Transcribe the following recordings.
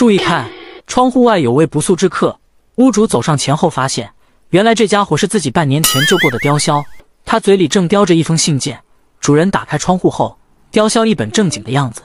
注意看，窗户外有位不速之客。屋主走上前后，发现原来这家伙是自己半年前救过的雕鸮。他嘴里正叼着一封信件。主人打开窗户后，雕鸮一本正经的样子，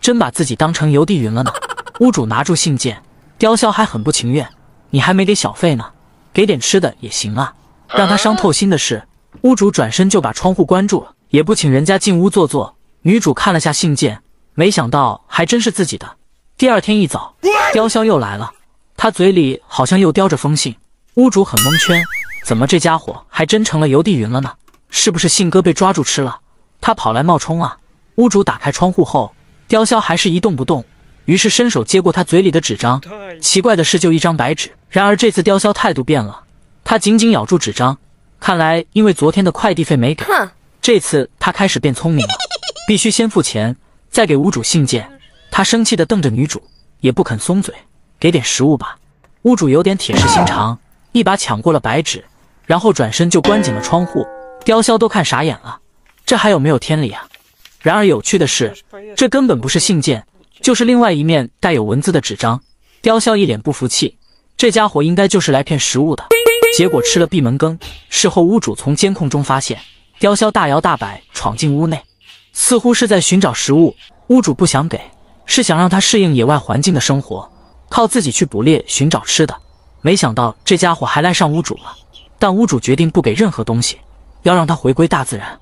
真把自己当成邮递员了呢。屋主拿住信件，雕鸮还很不情愿：“你还没给小费呢，给点吃的也行啊。”让他伤透心的是，屋主转身就把窗户关住了，也不请人家进屋坐坐。女主看了下信件，没想到还真是自己的。第二天一早，雕鸮又来了，他嘴里好像又叼着封信。屋主很蒙圈，怎么这家伙还真成了邮递员了呢？是不是信鸽被抓住吃了，他跑来冒充啊？屋主打开窗户后，雕鸮还是一动不动，于是伸手接过他嘴里的纸张。奇怪的是，就一张白纸。然而这次雕鸮态度变了，他紧紧咬住纸张。看来因为昨天的快递费没给，这次他开始变聪明了，必须先付钱，再给屋主信件。他生气地瞪着女主，也不肯松嘴，给点食物吧。屋主有点铁石心肠，一把抢过了白纸，然后转身就关紧了窗户。雕鸮都看傻眼了，这还有没有天理啊？然而有趣的是，这根本不是信件，就是另外一面带有文字的纸张。雕鸮一脸不服气，这家伙应该就是来骗食物的，结果吃了闭门羹。事后屋主从监控中发现，雕鸮大摇大摆闯进屋内，似乎是在寻找食物。屋主不想给。是想让他适应野外环境的生活，靠自己去捕猎寻找吃的。没想到这家伙还赖上屋主了，但屋主决定不给任何东西，要让他回归大自然。